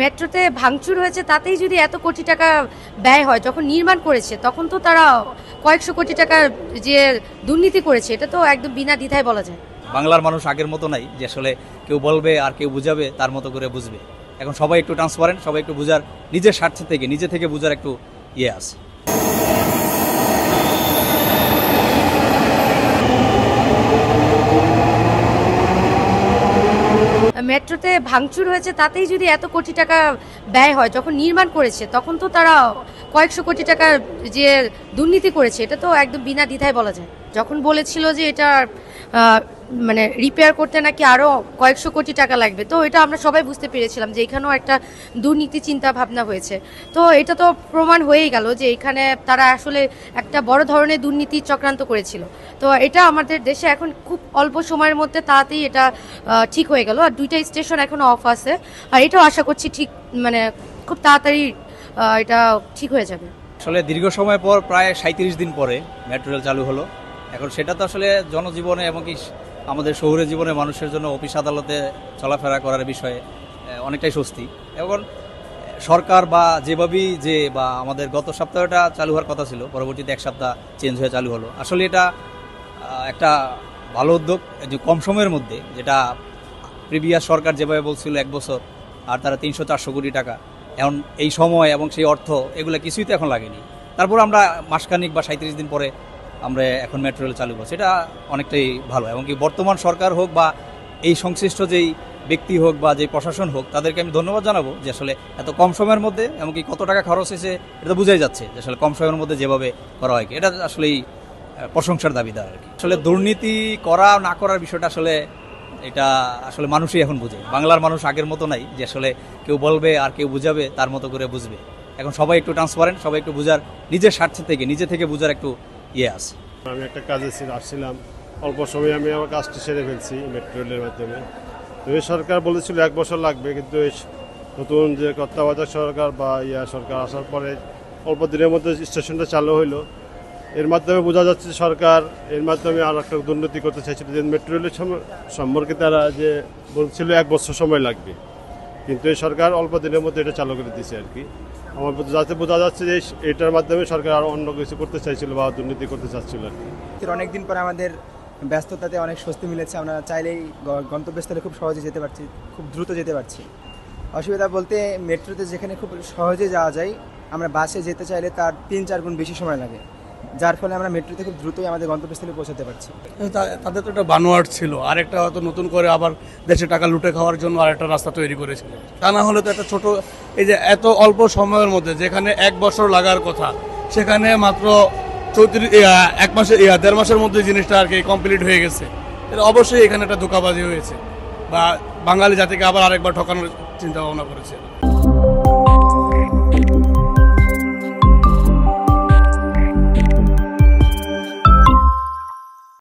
মেট্রোতে ভাঙচুর হয়েছে তাতেই যদি এত কোটি টাকা ব্যয় হয় যখন নির্মাণ করেছে তখন তো তারা কয়েকশো কোটি টাকা যে দুর্নীতি করেছে এটা তো একদম বিনা দ্বিধায় বলা যায় বাংলার মানুষ আগের মতো নাই যে আসলে কেউ বলবে আর কেউ বুঝাবে তার মতো করে বুঝবে এখন সবাই একটু ট্রান্সপারেন্ট সবাই একটু বুঝার নিজের স্বার্থে থেকে নিজে থেকে বুঝার একটু ইয়ে আছে মেট্রোতে ভাঙচুর হয়েছে তাতেই যদি এত কোটি টাকা ব্যয় হয় যখন নির্মাণ করেছে তখন তো তারা কয়েকশো কোটি টাকা যে দুর্নীতি করেছে এটা তো একদম বিনা দ্বিধায় বলা যায় যখন বলেছিল যে এটা মানে রিপেয়ার করতে নাকি আরও কয়েকশো কোটি টাকা লাগবে তো এটা আমরা সবাই বুঝতে পেরেছিলাম যে এখানেও একটা দুর্নীতি চিন্তা ভাবনা হয়েছে তো এটা তো প্রমাণ হয়েই গেল যে এখানে তারা আসলে একটা বড় ধরনের দুর্নীতি চক্রান্ত করেছিল তো এটা আমাদের দেশে এখন খুব অল্প সময়ের মধ্যে তাড়াতাড়ি এটা ঠিক হয়ে গেল আর দুইটা স্টেশন এখনও অফ আছে আর এটাও আশা করছি ঠিক মানে খুব তাড়াতাড়ি এটা ঠিক হয়ে যাবে আসলে দীর্ঘ সময় পর প্রায় সাঁত্রিশ দিন পরে মেট্রো চালু হলো এখন সেটা তো আসলে জনজীবনে এবং কি আমাদের শহুরে জীবনে মানুষের জন্য অফিস আদালতে চলাফেরা করার বিষয়ে অনেকটাই স্বস্তি এখন সরকার বা যেভাবেই যে বা আমাদের গত সপ্তাহটা চালু হওয়ার কথা ছিল পরবর্তীতে এক সপ্তাহ চেঞ্জ হয়ে চালু হলো আসলে এটা একটা ভালো উদ্যোগ যে কম সময়ের মধ্যে যেটা প্রিভিয়াস সরকার যেভাবে বলছিল এক বছর আর তারা তিনশো চারশো কোটি টাকা এখন এই সময় এবং সেই অর্থ এগুলো কিছুই তো এখন লাগেনি তারপর আমরা মাসখানিক বা সাঁত্রিশ দিন পরে আমরা এখন মেট্রো রেল চালু করছি এটা অনেকটাই ভালো এবং কি বর্তমান সরকার হোক বা এই সংশ্লিষ্ট যেই ব্যক্তি হোক বা যে প্রশাসন হোক তাদেরকে আমি ধন্যবাদ জানাবো যে আসলে এত কম সময়ের মধ্যে এমনকি কত টাকা খরচ হয়েছে এটা বুঝাই বোঝাই যাচ্ছে যে আসলে কম সময়ের মধ্যে যেভাবে করা হয় এটা আসলেই প্রশংসার দাবিদার আর কি আসলে দুর্নীতি করা না করার বিষয়টা আসলে এটা আসলে মানুষই এখন বুঝে বাংলার মানুষ আগের মতো নাই যে আসলে কেউ বলবে আর কেউ বুঝাবে তার মতো করে বুঝবে এখন সবাই একটু ট্রান্সপারেন্ট সবাই একটু বুঝার নিজের স্বার্থে থেকে নিজে থেকে বুঝার একটু ইয়েস আমি একটা কাজে আসছিলাম অল্প সময় আমি আমার কাজটি সেরে ফেলছি মেট্রো রেলের মাধ্যমে সরকার বলেছিল এক বছর লাগবে কিন্তু নতুন যে কর্তাবাচক সরকার বা ইয়া সরকার আসার পরে অল্প দিনের মধ্যে স্টেশনটা চালু হইলো এর মাধ্যমে বোঝা যাচ্ছে সরকার এর মাধ্যমে আর একটা দুর্নীতি করতে চাইছিল যে মেট্রো রেলের সম্পর্কে তারা যে বলছিল এক বছর সময় লাগবে কিন্তু এই সরকার অল্প দিনের মধ্যে এটা চালু করে দিয়েছে আর কি আমার যাতে বোঝা যাচ্ছে যে এটার মাধ্যমে সরকার আরও অন্য কিছু করতে চাইছিল বা দুর্নীতি করতে চাচ্ছিল আর অনেকদিন পরে আমাদের ব্যস্ততাতে অনেক স্বস্তি মিলেছে আমরা চাইলেই গন্তব্যস্থলে খুব সহজে যেতে পারছি খুব দ্রুত যেতে পারছি অসুবিধা বলতে মেট্রোতে যেখানে খুব সহজে যাওয়া যায় আমরা বাসে যেতে চাইলে তার তিন চার গুণ বেশি সময় লাগে যার ফলে আমরা মেট্রোতে খুব দ্রুতই আমাদের গন্তব্যস্থলে পৌঁছাতে পারছি তাদের তো একটা বানোয়াট ছিল আর একটা হয়তো নতুন করে আবার দেশে টাকা লুটে খাওয়ার জন্য আর একটা রাস্তা তৈরি করেছিল তা না হলে তো একটা ছোট এই যে এত অল্প সময়ের মধ্যে যেখানে এক বছর লাগার কথা সেখানে মাত্র চৌত্রিশ এক মাসে দেড় মাসের মধ্যে জিনিসটা আর কি কমপ্লিট হয়ে গেছে এটা অবশ্যই এখানে একটা ধোকাবাজি হয়েছে বা বাঙালি জাতিকে আবার আরেকবার ঠকানোর চিন্তা ভাবনা করেছে